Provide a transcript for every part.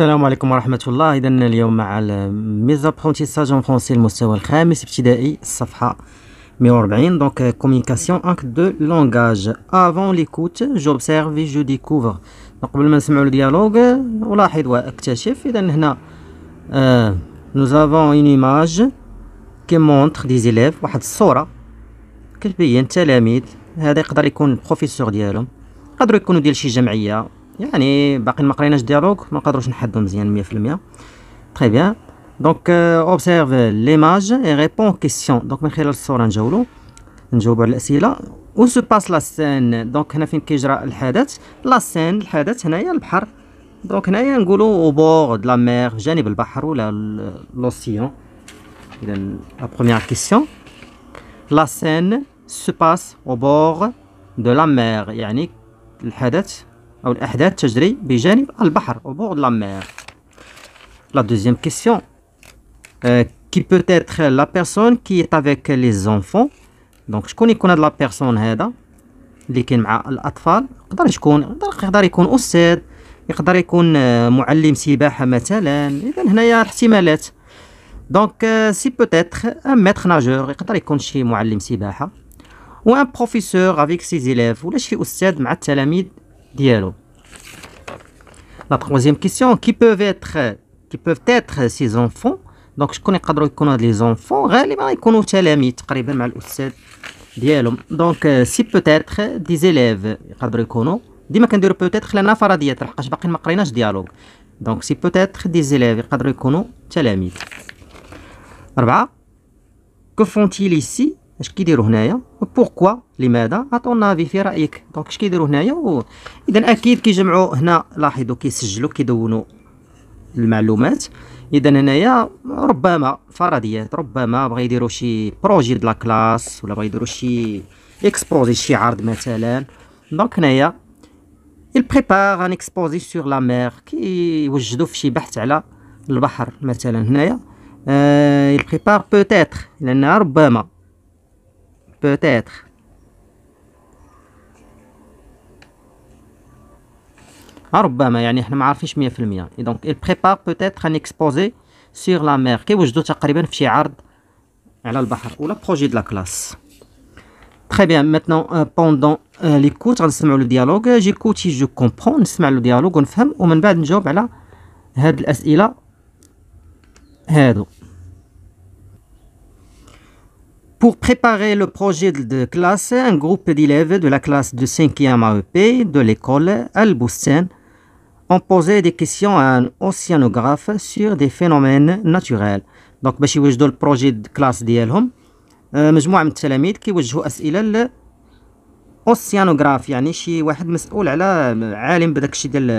السلام عليكم ورحمة الله إذا اليوم مع ميزابرونتيساج اون فرونسي المستوى الخامس ابتدائي الصفحة 140 دونك كومينيكاسيون اكت دو لونغاج افون ليكوت جوبسيرفي جو ديكوفر دونك قبل ما نسمعو الديالوغ ألاحظ وأكتشف إذا هنا نو نوز افون اون ايماج كي مونتخ دي زيليف واحد الصورة كتبين تلاميذ هذا يقدر يكون بروفيسور ديالهم يقدروا يكونوا ديال شي جمعية يعني باقي ما قريناش ديالوغ ما نقدروش نحدو مزيان 100% تري بيان دونك اوبسيرف ليماج اي ريبون كيسيون دونك من خلال الصوره نجاولو نجاوبو على الاسئله و سو باس لا سين دونك هنا فين كيجرى الحدث لا سين الحدث هنايا البحر دونك هنايا نقولو او بور دو لا مير جانب البحر ولا لوسيون اذا لا بروميير كيسيون لا سين سو باس او بور دو لا مير يعني الحدث أو الأحداث تجري بجانب البحر au bord de la mer. دوزيام كيسيون كي Euh, qui peut être la personne qui est avec دونك شكون يكون هاد لا بيرسون هذا اللي كاين مع الاطفال يقدر شكون يقدر يكون استاذ يقدر يكون آه، معلم سباحه مثلا اذا هنايا الاحتمالات دونك سي بوتيتر ان ميتر ناجور يقدر يكون شي معلم سباحه و ان بروفيسور افيك سي زيليف ولا شي استاذ مع التلاميذ La troisième question, qui peuvent être, qui peuvent être ces enfants Donc, شكون يقدروا يكونوا des لي زونفون غالبا يكونوا تلاميذ تقريبا مع الاستاذ ديالهم دونك سي peut-être زيليف يقدروا يكونوا ديما كنديروا بوتيتر لانها فرضيات لحقاش باقي ما قريناش ديالوغ دونك سي بوتيتر دي زيليف يقدروا يكونوا تلاميذ بوركوا لماذا عطونا في رايك دونك اش كيديروا هنايا اذا اكيد كيجمعوا هنا لاحظوا كيسجلوا كيدونوا المعلومات اذا هنايا ربما فرضيات ربما بغا يديروا شي بروجي د كلاس ولا بغا يديروا شي اكسبوزي شي عرض مثلا دونك هنايا il prépare un exposé sur la mer كيوجدوا في شي بحث على البحر مثلا هنايا آه، il prépare peut-être لان ربما peut-être. ربما يعني احنا ما عارفينش 100% دونك il prépare peut-être اكسبوزي exposé لا la كي كيوجدوا تقريبا في شي عرض على البحر ولا بروجي دو لا كلاس très bien maintenant euh, pendant euh, l'écoute غنسمعوا le dialogue j'écoute جو comprends نسمع le dialogue ونفهم ومن بعد نجاوب على هاد الاسئله هادو Pour préparer le projet de classe, un groupe d'élèves de la classe de 5e AEP de l'école al ont posé des questions à un océanographe sur des phénomènes naturels. Donc, باش le projet de classe ديالهم مجموعة من التلاميذ كيوجهوا أسئلة لأوسيانوغراف يعني شي واحد مسؤول على عالم بداك الشيء ديال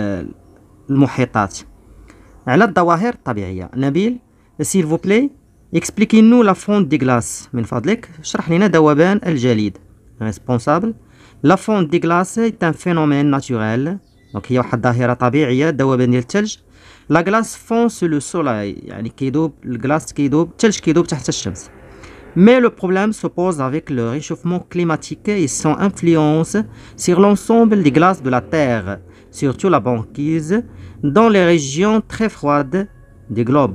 المحيطات على الظواهر الطبيعية Nabil, s'il vous plaît Expliquez nous la fonte des glaces responsable la fonte des glaces est un phénomène naturel la glace fonce le طبيعيه Mais le problème se pose avec le réchauffement climatique et son influence sur l'ensemble des glaces de la Terre, surtout la banquise, dans les régions très froides du globe.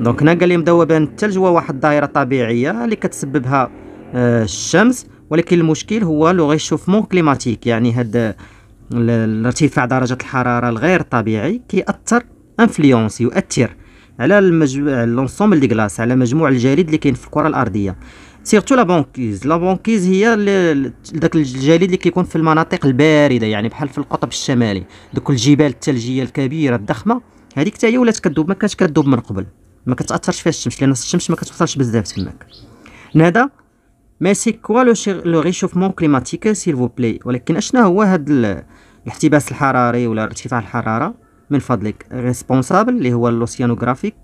دونك هنا قال لي مدوى بان الثلج هو واحد الدائره طبيعيه اللي كتسببها آه، الشمس ولكن المشكل هو لو غيشوفمون كليماتيك يعني هاد آه، ارتفاع درجه الحراره الغير طبيعي كيأثر انفلونس يؤثر على المجموع لونسومبل دي غلاس على مجموع الجليد اللي كاين في الكره الارضيه سيرتو لا بونكيز لا بونكيز هي داك الجليد اللي كيكون في المناطق البارده يعني بحال في القطب الشمالي دوك الجبال الثلجيه الكبيره الضخمه هذيك حتى هي ولات كدوب ما كانتش كذوب من قبل ما كتاثرش فيها الشمس لان الشمس ما كتوصلش بزاف تماك نادا مي سي كوا لو لو ريشوفمون كليماتيك سيل فو بلي ولكن اشنا هو هاد الاحتباس الحراري ولا ارتفاع الحراره من فضلك ريسبونسابل اللي هو لوسيانوغرافيك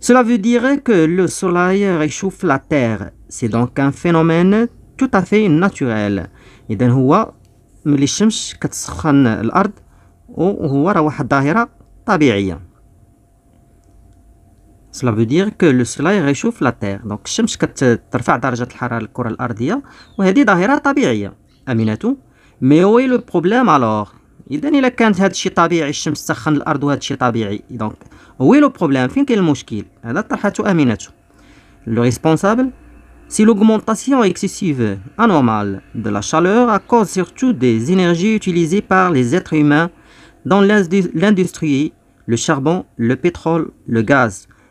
سولا فو dire كو لو سولاي ريشوف لا terre. سي دونك ان فينومين توت افي ناتوريل اذا هو ملي الشمس كتسخن الارض وهو راه واحد الظاهره طبيعيه cela veut dire que le soleil réchauffe la terre donc الشمس كترفع درجة الحرارة للكرة الأرضية وهذه ظاهرة طبيعية أمينة مي وي لو بروبليم الوغ اذا الا كانت هذا الشيء طبيعي الشمس تسخن الارض وهذا الشيء طبيعي دونك وي لو بروبليم فين كاين المشكل هذا طرحته أمينة Le responsable C'est l'augmentation excessive, anormale, de la chaleur à cause surtout des énergies utilisées par les êtres humains dans l'industrie, le charbon, le pétrole, le gaz,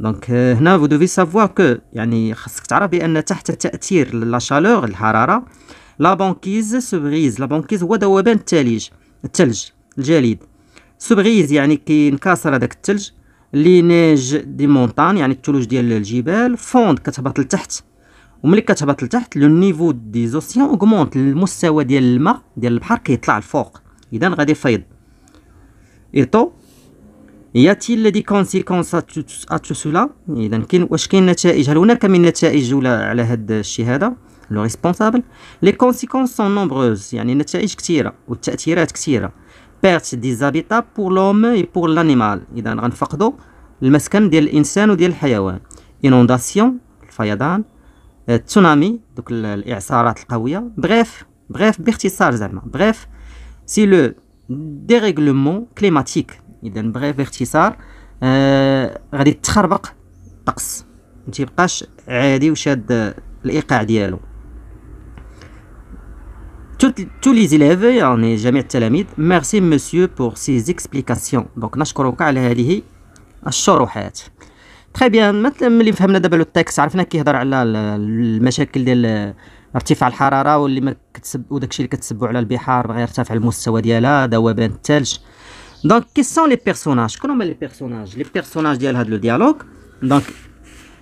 دونك euh, هنا فو دوفي سافوار كو يعني خاصك تعرف بان تحت تاثير لا شالور الحراره لا بونكيز سوبغيز لا بونكيز هو ذوبان الثلج الثلج الجليد سوبغيز يعني كينكسر هذاك الثلج لي نيج دي مونطان يعني الثلوج ديال الجبال فوند كتهبط لتحت وملي كتهبط لتحت لو نيفو دي زوسيون اوغمونت المستوى ديال الماء ديال البحر كيطلع كي الفوق اذا غادي يفيض ايطو Y a-t-il des conséquences à tout, à tout cela le responsable les conséquences sont nombreuses perte des habitats pour l'homme et pour l'animal inondation الفيضان التسونامي دوك الاعصارات القويه bref bref bref c'est le dérèglement climatique اذا بغي باختصار آه غادي تخربق الطقس ما تيبقاش عادي وشاد الايقاع ديالو تو لي élèves يعني جميع التلاميذ merci monsieur pour ces explications دونك نشكرك على هذه الشروحات تري بيان مثلا ملي فهمنا دابا لو تيكست عرفنا كيهضر على المشاكل ديال ارتفاع الحراره واللي ما كتسب وداكشي اللي كتسبوا على البحار بغا يرتفع المستوى ديالها ذوبان الثلج Donc, quels sont les personnages Comment les personnages Les personnages le dialogue. Donc,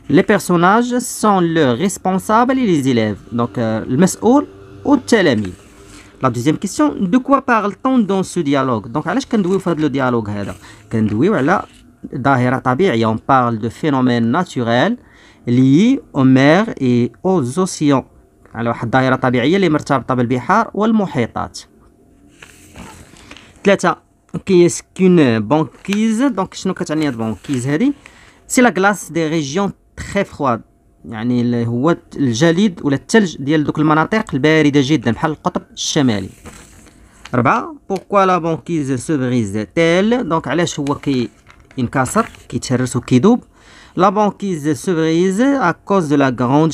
les personnages sont le responsable et les élèves. Donc, euh, le masoul ou le La deuxième question, de quoi parle-t-on dans ce dialogue Donc, alors, quand vous faites le dialogue هذا naturel, on parle de phénomènes naturels liés aux mers et aux océans. Alors, les mers, les طبيعية les مرتبطة بالبحار والمحيطات. ثلاثة كاين banquise, donc شنو كتعني هاد بانكيز هادي c'est la glace des régions très froides. يعني هو الجليد ولا الثلج ديال دوك المناطق جدا بحال القطب الشمالي علاش هو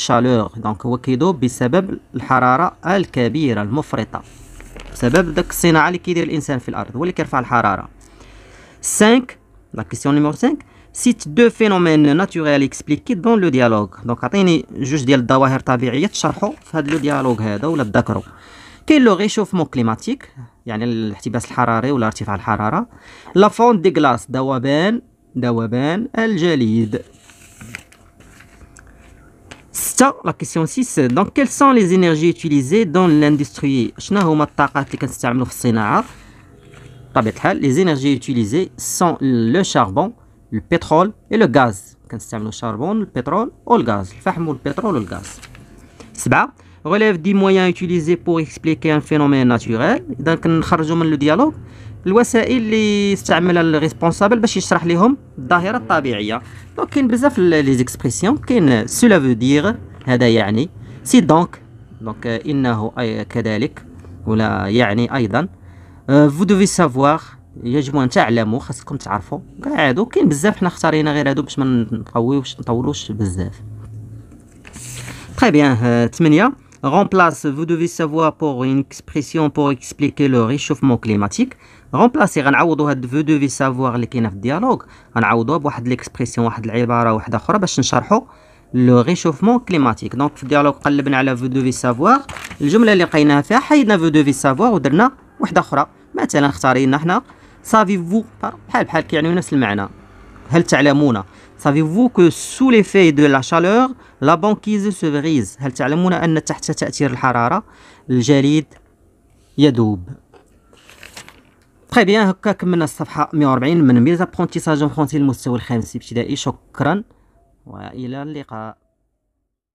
كي وكيذوب بسبب بسبب داك الصناعه اللي كيدير الانسان في الارض هو اللي كيرفع الحراره 5 لا كيسيون نيميرو 5 سيت دو فينومين ناتوريل اكسبليكي دون لو ديالوغ دونك عطيني جوج ديال الظواهر الطبيعيه تشرحوا في هذا لو ديالوغ هذا ولا تذكروا كاين لو ريشوفمون كليماتيك يعني الاحتباس الحراري ولا ارتفاع الحراره لا فون دي غلاس ذوبان ذوبان الجليد La question 6 Donc, quelles sont les énergies utilisées dans l'industrie? Shna romatakat el kastamelouf shena. Tabethel. Les énergies utilisées sont le charbon, le pétrole et le gaz. Le charbon, le pétrole ou le gaz. Ferhoul le pétrole ou le gaz. C'est ça. Relève des moyens utilisés pour expliquer un phénomène naturel. Donc, nous chargeons le dialogue. Loaça et les kastamelal responsables. Bah, chichrhalihom. Dahera tabiyya. Donc, une brisez les expressions. Qu'est-ce cela veut dire? هذا يعني سي دونك دونك آه، انه آه، كذلك ولا يعني ايضا فو دوفي سافوار يجب ان تعلموا خاصكم تعرفوا كاع هادو كاين بزاف حنا اختارينا غير هادو باش ما نقويوش نطولوش بزاف تري بيان 8 remplace vous devez savoir pour une expression pour expliquer le réchauffement climatique remplacer غنعوضوا هاد vous devez savoir اللي كاينه في الديالوج غنعوضوها بواحد ليكسبريسيون واحد العباره واحده اخرى باش نشرحوا لو ريشوفمون كليماتيك دونك في الديالوج قلبنا على فو دوفي سافوار الجمله اللي لقيناها فيها حيدنا فو دوفي سافوار ودرنا وحده اخرى مثلا اختارينا حنا فو بحال بحال كيعنيو نفس المعنى هل تعلمون سافي فو كو سو لي في دو لا شالور لا se brise هل تعلمون أن تحت تأثير الحرارة الجليد يذوب تخي بيان هكا كملنا الصفحة 140 من ميزابرونتيساج فرونسي المستوى الخامس ابتدائي شكرا وإلى اللقاء